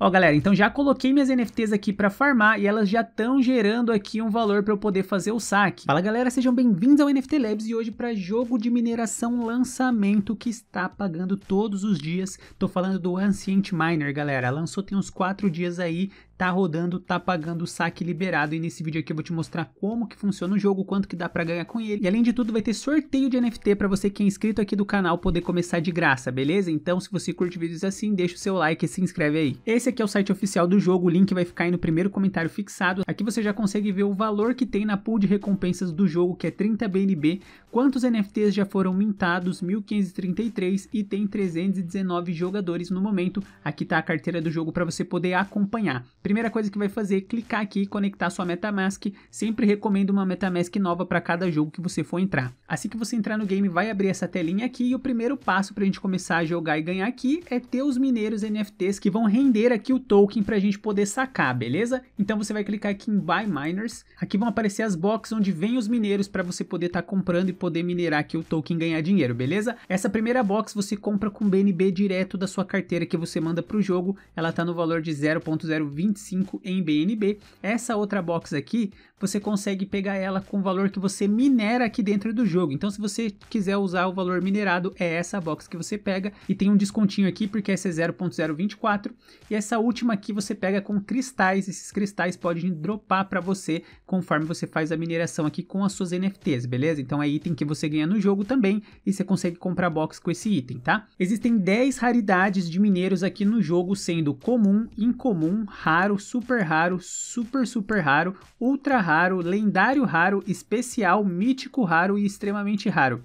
Ó, galera, então já coloquei minhas NFTs aqui para farmar e elas já estão gerando aqui um valor para eu poder fazer o saque. Fala, galera, sejam bem-vindos ao NFT Labs e hoje para jogo de mineração lançamento que está pagando todos os dias. Tô falando do Ancient Miner, galera. Lançou tem uns 4 dias aí, tá rodando, tá pagando o saque liberado e nesse vídeo aqui eu vou te mostrar como que funciona o jogo, quanto que dá para ganhar com ele. E além de tudo vai ter sorteio de NFT para você que é inscrito aqui do canal poder começar de graça, beleza? Então se você curte vídeos assim, deixa o seu like e se inscreve aí. Esse aqui é o site oficial do jogo, o link vai ficar aí no primeiro comentário fixado. Aqui você já consegue ver o valor que tem na pool de recompensas do jogo, que é 30 BNB, quantos NFTs já foram mintados, 1533 e tem 319 jogadores no momento. Aqui tá a carteira do jogo para você poder acompanhar. Primeira coisa que vai fazer é clicar aqui e conectar sua MetaMask. Sempre recomendo uma MetaMask nova para cada jogo que você for entrar. Assim que você entrar no game, vai abrir essa telinha aqui e o primeiro passo para a gente começar a jogar e ganhar aqui é ter os mineiros NFTs que vão render aqui o token para a gente poder sacar, beleza? Então você vai clicar aqui em Buy Miners. Aqui vão aparecer as boxes onde vem os mineiros para você poder estar tá comprando e poder minerar aqui o token e ganhar dinheiro, beleza? Essa primeira box você compra com BNB direto da sua carteira que você manda para o jogo. Ela está no valor de 0.025 25 em BNB. Essa outra box aqui, você consegue pegar ela com o valor que você minera aqui dentro do jogo. Então se você quiser usar o valor minerado, é essa box que você pega e tem um descontinho aqui porque essa é 0.024 e essa última aqui você pega com cristais, esses cristais podem dropar para você conforme você faz a mineração aqui com as suas NFTs, beleza? Então é item que você ganha no jogo também e você consegue comprar box com esse item, tá? Existem 10 raridades de mineiros aqui no jogo, sendo comum, incomum, raro raro, super raro, super super raro, ultra raro, lendário raro, especial, mítico raro e extremamente raro.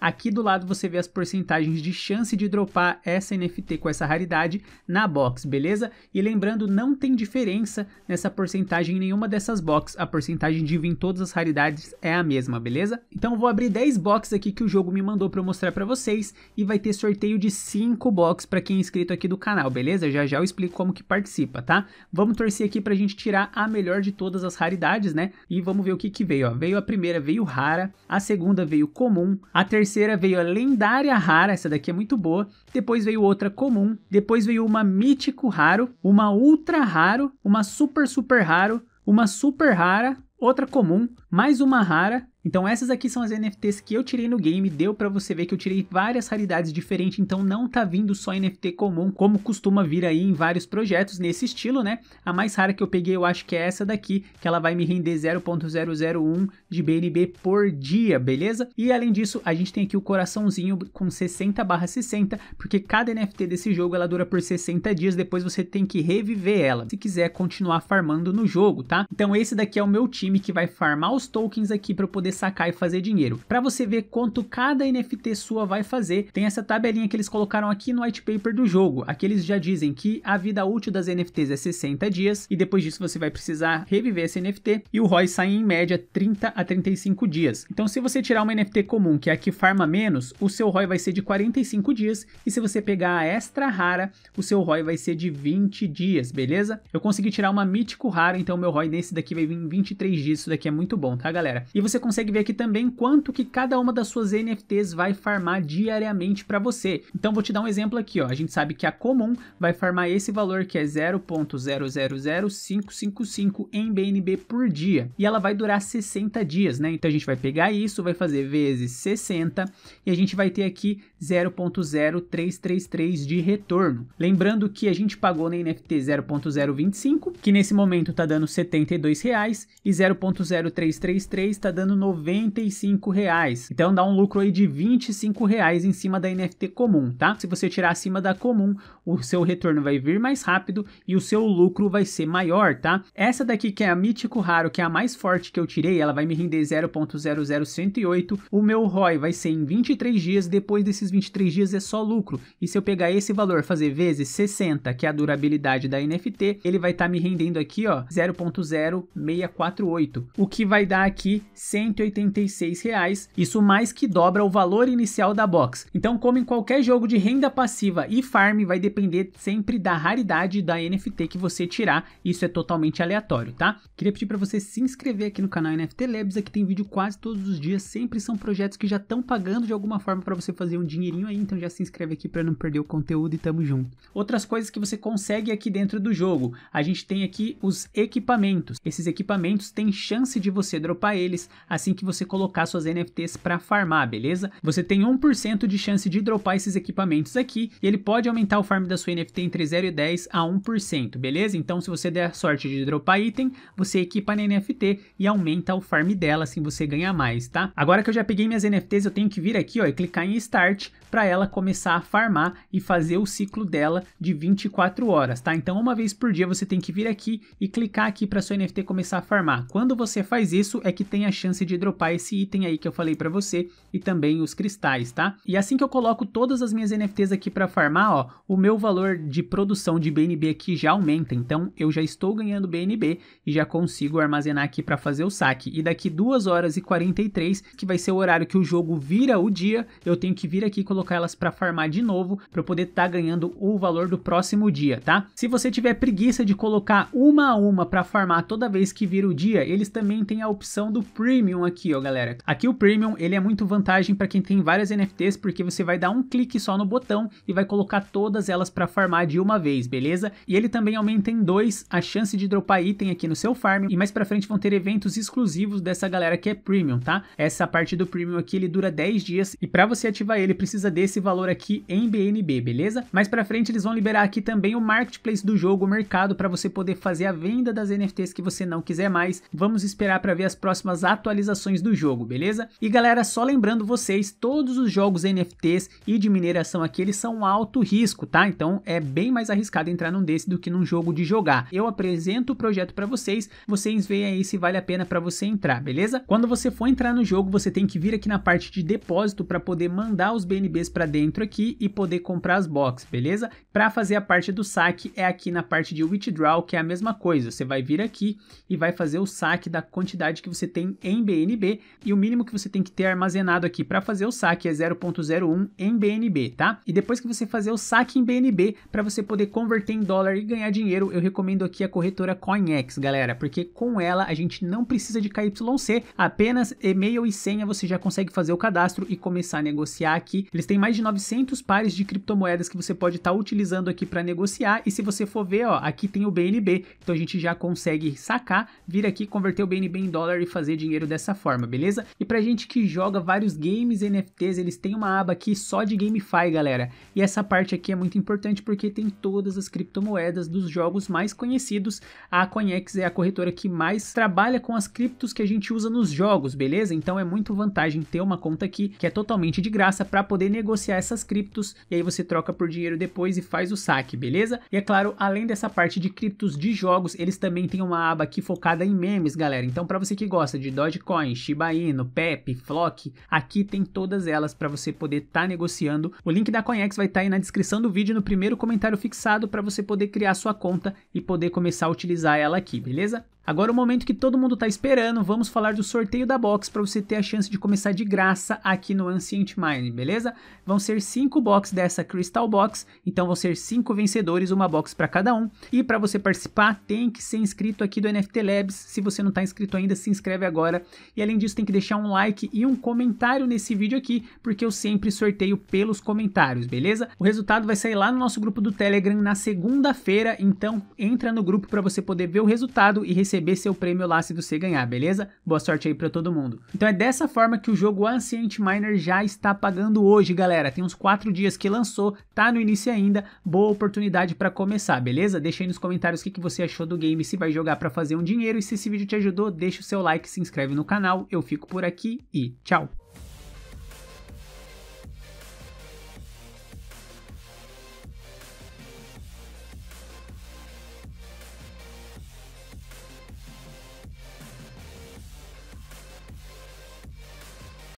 Aqui do lado você vê as porcentagens de chance de dropar essa NFT com essa raridade na box, beleza? E lembrando, não tem diferença nessa porcentagem em nenhuma dessas boxes. A porcentagem de em todas as raridades é a mesma, beleza? Então vou abrir 10 boxes aqui que o jogo me mandou para eu mostrar para vocês e vai ter sorteio de 5 boxes para quem é inscrito aqui do canal, beleza? Já já eu explico como que participa, tá? Vamos torcer aqui pra gente tirar a melhor de todas as raridades, né? E vamos ver o que que veio, ó. Veio a primeira, veio rara, a segunda veio comum, a terceira terceira veio a lendária rara, essa daqui é muito boa. Depois veio outra comum. Depois veio uma mítico raro, uma ultra raro, uma super super raro, uma super rara, outra comum, mais uma rara, então essas aqui são as NFTs que eu tirei no game, deu para você ver que eu tirei várias raridades diferentes, então não tá vindo só NFT comum, como costuma vir aí em vários projetos nesse estilo, né? A mais rara que eu peguei eu acho que é essa daqui, que ela vai me render 0.001 de BNB por dia, beleza? E além disso, a gente tem aqui o coraçãozinho com 60 barra 60, porque cada NFT desse jogo ela dura por 60 dias, depois você tem que reviver ela, se quiser continuar farmando no jogo, tá? Então esse daqui é o meu time que vai farmar os tokens aqui para poder sacar e fazer dinheiro. Para você ver quanto cada NFT sua vai fazer, tem essa tabelinha que eles colocaram aqui no white paper do jogo. Aqui eles já dizem que a vida útil das NFTs é 60 dias e depois disso você vai precisar reviver esse NFT e o ROI sai em média 30 a 35 dias. Então se você tirar uma NFT comum, que é a que farma menos, o seu ROI vai ser de 45 dias e se você pegar a extra rara, o seu ROI vai ser de 20 dias, beleza? Eu consegui tirar uma mítico rara, então meu ROI nesse daqui vai vir em 23 dias, isso daqui é muito bom, tá galera? E você consegue consegue ver aqui também quanto que cada uma das suas NFTs vai farmar diariamente para você. Então vou te dar um exemplo aqui, ó. A gente sabe que a comum vai farmar esse valor que é 0.000555 em BNB por dia e ela vai durar 60 dias, né? Então a gente vai pegar isso, vai fazer vezes 60 e a gente vai ter aqui 0.0333 de retorno. Lembrando que a gente pagou na NFT 0.025, que nesse momento tá dando R$ 72 reais, e 0.0333 tá dando 95 reais. Então dá um lucro aí de 25 reais em cima da NFT comum, tá? Se você tirar acima da comum, o seu retorno vai vir mais rápido e o seu lucro vai ser maior, tá? Essa daqui que é a Mítico Raro, que é a mais forte que eu tirei, ela vai me render 0.00108. O meu ROI vai ser em 23 dias, depois desses 23 dias é só lucro. E se eu pegar esse valor, fazer vezes 60, que é a durabilidade da NFT, ele vai estar tá me rendendo aqui, ó, 0.0648, o que vai dar aqui 100 186 reais, isso mais que dobra o valor inicial da box. Então, como em qualquer jogo de renda passiva e farm, vai depender sempre da raridade da NFT que você tirar, isso é totalmente aleatório, tá? Queria pedir para você se inscrever aqui no canal NFT Labs, aqui tem vídeo quase todos os dias, sempre são projetos que já estão pagando de alguma forma para você fazer um dinheirinho aí, então já se inscreve aqui para não perder o conteúdo e tamo junto. Outras coisas que você consegue aqui dentro do jogo, a gente tem aqui os equipamentos. Esses equipamentos têm chance de você dropar eles, assim assim que você colocar suas NFTs para farmar, beleza? Você tem 1% de chance de dropar esses equipamentos aqui e ele pode aumentar o farm da sua NFT entre 0 e 10 a 1%, beleza? Então se você der sorte de dropar item, você equipa na NFT e aumenta o farm dela, assim você ganha mais, tá? Agora que eu já peguei minhas NFTs, eu tenho que vir aqui ó, e clicar em Start para ela começar a farmar e fazer o ciclo dela de 24 horas, tá? Então uma vez por dia você tem que vir aqui e clicar aqui para sua NFT começar a farmar. Quando você faz isso é que tem a chance de dropar esse item aí que eu falei para você e também os cristais, tá? E assim que eu coloco todas as minhas NFTs aqui para farmar, ó, o meu valor de produção de BNB aqui já aumenta, então eu já estou ganhando BNB e já consigo armazenar aqui para fazer o saque. E daqui 2 horas e 43, que vai ser o horário que o jogo vira o dia, eu tenho que vir aqui colocar colocar elas para farmar de novo para eu poder estar tá ganhando o valor do próximo dia, tá? Se você tiver preguiça de colocar uma a uma para farmar toda vez que vira o dia, eles também têm a opção do Premium aqui, ó, galera. Aqui o Premium, ele é muito vantagem para quem tem várias NFTs, porque você vai dar um clique só no botão e vai colocar todas elas para farmar de uma vez, beleza? E ele também aumenta em 2 a chance de dropar item aqui no seu farm, e mais para frente vão ter eventos exclusivos dessa galera que é Premium, tá? Essa parte do Premium aqui, ele dura 10 dias, e para você ativar ele, precisa precisa desse valor aqui em BNB, beleza? Mais para frente eles vão liberar aqui também o marketplace do jogo, o mercado para você poder fazer a venda das NFTs que você não quiser mais. Vamos esperar para ver as próximas atualizações do jogo, beleza? E galera, só lembrando vocês, todos os jogos NFTs e de mineração aqui eles são alto risco, tá? Então é bem mais arriscado entrar num desse do que num jogo de jogar. Eu apresento o projeto para vocês, vocês veem aí se vale a pena para você entrar, beleza? Quando você for entrar no jogo, você tem que vir aqui na parte de depósito para poder mandar os BNB RBs para dentro aqui e poder comprar as box, beleza? Para fazer a parte do saque é aqui na parte de withdraw, que é a mesma coisa. Você vai vir aqui e vai fazer o saque da quantidade que você tem em BNB e o mínimo que você tem que ter armazenado aqui para fazer o saque é 0.01 em BNB, tá? E depois que você fazer o saque em BNB para você poder converter em dólar e ganhar dinheiro, eu recomendo aqui a corretora CoinEx, galera, porque com ela a gente não precisa de KYC, apenas e-mail e senha você já consegue fazer o cadastro e começar a negociar aqui. Eles eles têm mais de 900 pares de criptomoedas que você pode estar tá utilizando aqui para negociar. E se você for ver, ó, aqui tem o BNB. Então a gente já consegue sacar, vir aqui, converter o BNB em dólar e fazer dinheiro dessa forma, beleza? E pra gente que joga vários games NFTs, eles têm uma aba aqui só de GameFi, galera. E essa parte aqui é muito importante porque tem todas as criptomoedas dos jogos mais conhecidos. A Coinex é a corretora que mais trabalha com as criptos que a gente usa nos jogos, beleza? Então é muito vantagem ter uma conta aqui que é totalmente de graça para poder negociar essas criptos e aí você troca por dinheiro depois e faz o saque, beleza? E é claro, além dessa parte de criptos de jogos, eles também têm uma aba aqui focada em memes, galera. Então, para você que gosta de Dogecoin, Shiba Inu, Pepe, Flock, aqui tem todas elas para você poder estar tá negociando. O link da CoinEx vai estar tá aí na descrição do vídeo, no primeiro comentário fixado, para você poder criar sua conta e poder começar a utilizar ela aqui, beleza? Agora é o momento que todo mundo está esperando, vamos falar do sorteio da box para você ter a chance de começar de graça aqui no Ancient Mine, beleza? Vão ser 5 boxes dessa Crystal Box, então vão ser 5 vencedores, uma box para cada um. E para você participar, tem que ser inscrito aqui do NFT Labs. Se você não está inscrito ainda, se inscreve agora. E além disso, tem que deixar um like e um comentário nesse vídeo aqui, porque eu sempre sorteio pelos comentários, beleza? O resultado vai sair lá no nosso grupo do Telegram na segunda-feira, então entra no grupo para você poder ver o resultado e receber receber seu prêmio lá se você ganhar, beleza? Boa sorte aí para todo mundo. Então é dessa forma que o jogo Ancient Miner já está pagando hoje, galera. Tem uns 4 dias que lançou, tá no início ainda, boa oportunidade para começar, beleza? Deixa aí nos comentários o que, que você achou do game, se vai jogar para fazer um dinheiro e se esse vídeo te ajudou, deixa o seu like, se inscreve no canal, eu fico por aqui e tchau!